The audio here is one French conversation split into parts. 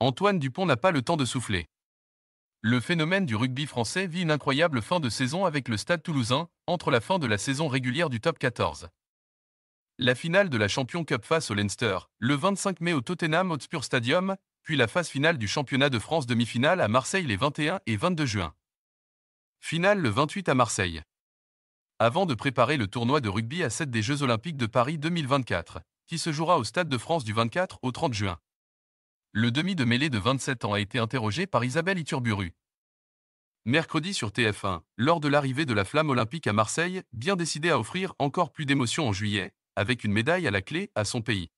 Antoine Dupont n'a pas le temps de souffler. Le phénomène du rugby français vit une incroyable fin de saison avec le Stade toulousain, entre la fin de la saison régulière du top 14. La finale de la Champion Cup face au Leinster, le 25 mai au Tottenham Hotspur Stadium, puis la phase finale du championnat de France demi-finale à Marseille les 21 et 22 juin. Finale le 28 à Marseille. Avant de préparer le tournoi de rugby à 7 des Jeux Olympiques de Paris 2024, qui se jouera au Stade de France du 24 au 30 juin le demi de mêlée de 27 ans a été interrogé par Isabelle Iturburu. Mercredi sur TF1, lors de l'arrivée de la flamme olympique à Marseille, bien décidé à offrir encore plus d'émotions en juillet, avec une médaille à la clé à son pays.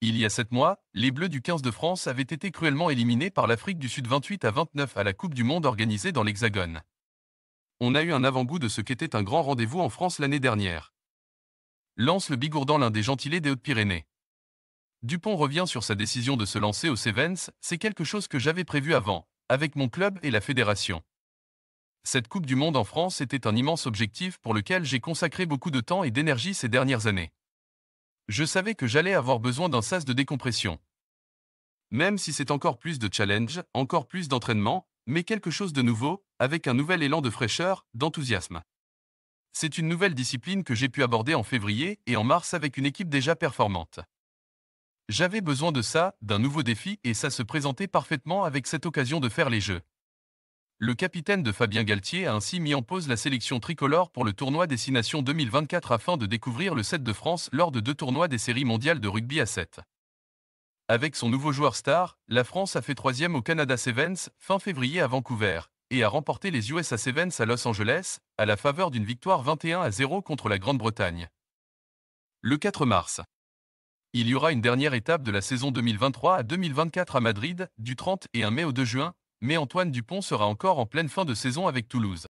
Il y a sept mois, les Bleus du 15 de France avaient été cruellement éliminés par l'Afrique du Sud 28 à 29 à la Coupe du Monde organisée dans l'Hexagone. On a eu un avant-goût de ce qu'était un grand rendez-vous en France l'année dernière. Lance le Bigourdan l'un des gentilés des Hautes-Pyrénées. Dupont revient sur sa décision de se lancer au Sevens, c'est quelque chose que j'avais prévu avant, avec mon club et la fédération. Cette Coupe du Monde en France était un immense objectif pour lequel j'ai consacré beaucoup de temps et d'énergie ces dernières années. Je savais que j'allais avoir besoin d'un sas de décompression. Même si c'est encore plus de challenge, encore plus d'entraînement, mais quelque chose de nouveau, avec un nouvel élan de fraîcheur, d'enthousiasme. C'est une nouvelle discipline que j'ai pu aborder en février et en mars avec une équipe déjà performante. J'avais besoin de ça, d'un nouveau défi, et ça se présentait parfaitement avec cette occasion de faire les jeux. Le capitaine de Fabien Galtier a ainsi mis en pause la sélection tricolore pour le tournoi Destination 2024 afin de découvrir le 7 de France lors de deux tournois des séries mondiales de rugby à 7. Avec son nouveau joueur star, la France a fait troisième au Canada Sevens fin février à Vancouver et a remporté les USA Sevens à Los Angeles à la faveur d'une victoire 21 à 0 contre la Grande-Bretagne. Le 4 mars, il y aura une dernière étape de la saison 2023 à 2024 à Madrid, du 31 mai au 2 juin, mais Antoine Dupont sera encore en pleine fin de saison avec Toulouse.